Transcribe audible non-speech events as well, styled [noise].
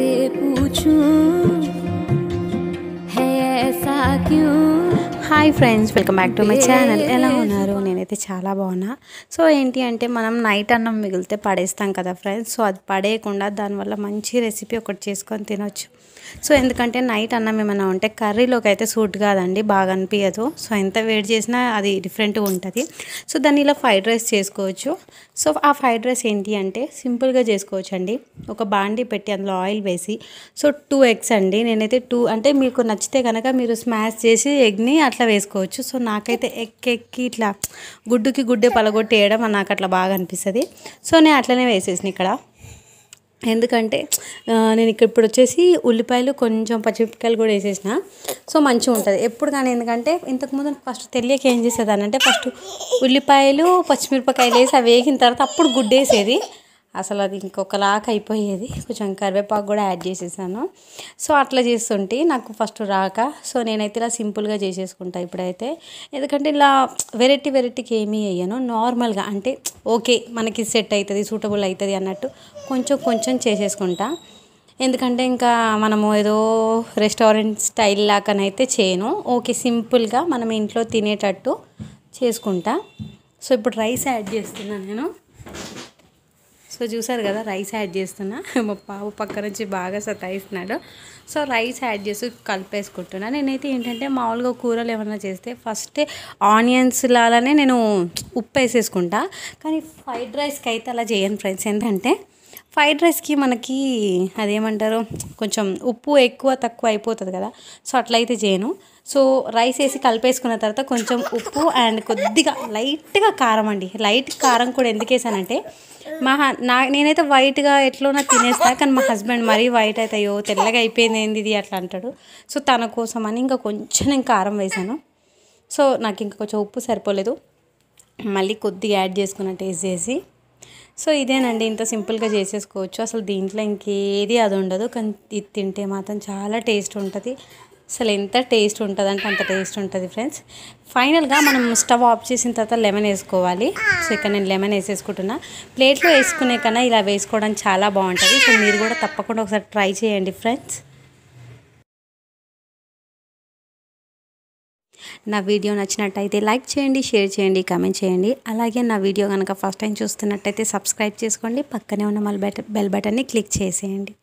से पूछूं है ऐसा क्यों hi friends welcome back to my channel ఎలా ఉన్నారు నేనైతే చాలా బాగున్నా సో ఏంటి అంటే మనం నైట్ అన్నం మిగిలితే పడేస్తాం కదా ఫ్రెండ్స్ సో అది పడేయకుండా దానివల్ల మంచి రెసిపీ ఒకటి చేసుకొని తినొచ్చు సో ఎందుకంటే నైట్ అన్నం ఏమైనా ఉంటే కర్రీలోకి అయితే సూట్ కాదండి బాగా అనిపించదు సో ఎంత వేడి చేసినా అది డిఫరెంట్గా ఉంటుంది సో దాన్ని ఇలా ఫ్రైడ్ రైస్ చేసుకోవచ్చు సో ఆ ఫ్రైడ్ రైస్ ఏంటి అంటే సింపుల్గా చేసుకోవచ్చు అండి ఒక బాండీ పెట్టి అందులో ఆయిల్ వేసి సో టూ ఎగ్స్ అండి నేనైతే టూ అంటే మీకు నచ్చితే కనుక మీరు స్మాష్ చేసి ఎగ్ని అట్లా ఇట్లా వేసుకోవచ్చు సో నాకైతే ఎక్కెక్కి ఇట్లా గుడ్డుకి గుడ్డే వేయడం నాకు అట్లా బాగా అనిపిస్తుంది సో నేను అట్లనే వేసేసిన ఇక్కడ ఎందుకంటే నేను ఇక్కడ ఇప్పుడు వచ్చేసి ఉల్లిపాయలు కొంచెం పచ్చిమిరపకాయలు కూడా వేసేసిన సో మంచిగా ఉంటుంది ఎప్పుడు కానీ ఎందుకంటే ఇంతకుముందు ఫస్ట్ తెలియక ఏం చేసేదాన్ని అంటే ఫస్ట్ ఉల్లిపాయలు పచ్చిమిరపకాయలు వేసి అవి వేగిన తర్వాత అప్పుడు గుడ్డేసేది అసలు అది ఇంకొకలాగా అయిపోయేది కొంచెం కరివేపాకు కూడా యాడ్ చేసేసాను సో అట్లా చేస్తుంటే నాకు ఫస్ట్ రాక సో నేనైతే ఇలా సింపుల్గా చేసేసుకుంటా ఇప్పుడైతే ఎందుకంటే ఇలా వెరైటీ వెరైటీకి ఏమీ అయ్యాను నార్మల్గా అంటే ఓకే మనకి సెట్ అవుతుంది సూటబుల్ అవుతుంది అన్నట్టు కొంచెం కొంచెం చేసేసుకుంటా ఎందుకంటే ఇంకా మనము ఏదో రెస్టారెంట్ స్టైల్ లాగానైతే చేయను ఓకే సింపుల్గా మనం ఇంట్లో తినేటట్టు చేసుకుంటా సో ఇప్పుడు రైస్ యాడ్ చేస్తున్నాను నేను సో చూసారు కదా రైస్ యాడ్ చేస్తున్నా [laughs] మా బాబు పక్క నుంచి బాగా సతాయిస్తున్నాడు సో రైస్ యాడ్ చేసి కలిపేసుకుంటున్నా నేనైతే ఏంటంటే మామూలుగా కూరలు ఏమైనా చేస్తే ఫస్టే ఆనియన్స్ లాగానే నేను ఉప్పు వేసేసుకుంటా కానీ ఫ్రైడ్ రైస్కి అయితే అలా చేయను ఫ్రెండ్స్ ఏంటంటే ఫ్రైడ్ రైస్కి మనకి అదేమంటారు కొంచెం ఉప్పు ఎక్కువ తక్కువ అయిపోతుంది కదా సో అట్లయితే చేయను సో రైస్ వేసి కలిపేసుకున్న తర్వాత కొంచెం ఉప్పు అండ్ కొద్దిగా లైట్గా కారం అండి లైట్ కారం కూడా ఎందుకు వేసానంటే మా నా నేనైతే వైట్గా నాకు తినేస్తా కానీ మా హస్బెండ్ మరీ వైట్ అవుతాయో తెల్లగా అయిపోయింది ఏంది ఇది అట్లా అంటాడు సో తన కోసం అని ఇంకా కొంచెం ఇంకా కారం వేశాను సో నాకు ఇంకా కొంచెం ఉప్పు సరిపోలేదు మళ్ళీ కొద్దిగా యాడ్ చేసుకున్న టేస్ట్ చేసి సో ఇదేనండి ఇంత సింపుల్గా చేసేసుకోవచ్చు అసలు దీంట్లో ఇంకేది అది ఉండదు కానీ ఇది తింటే మాత్రం చాలా టేస్ట్ ఉంటుంది అసలు ఎంత టేస్ట్ ఉంటుంది అంటే అంత టేస్ట్ ఉంటుంది ఫ్రెండ్స్ ఫైనల్గా మనం స్టవ్ ఆఫ్ చేసిన తర్వాత లెమన్ వేసుకోవాలి సో ఇక్కడ నేను లెమన్ వేసేసుకుంటున్నా ప్లేట్లో వేసుకునే కన్నా ఇలా వేసుకోవడం చాలా బాగుంటుంది సో మీరు కూడా తప్పకుండా ఒకసారి ట్రై చేయండి ఫ్రెండ్స్ నా వీడియో నచ్చినట్టయితే లైక్ చేయండి షేర్ చేయండి కామెంట్ చేయండి అలాగే నా వీడియో కనుక ఫస్ట్ టైం చూస్తున్నట్టయితే సబ్స్క్రైబ్ చేసుకోండి పక్కనే ఉన్న మళ్ళీ బెల్ బటన్ని క్లిక్ చేసేయండి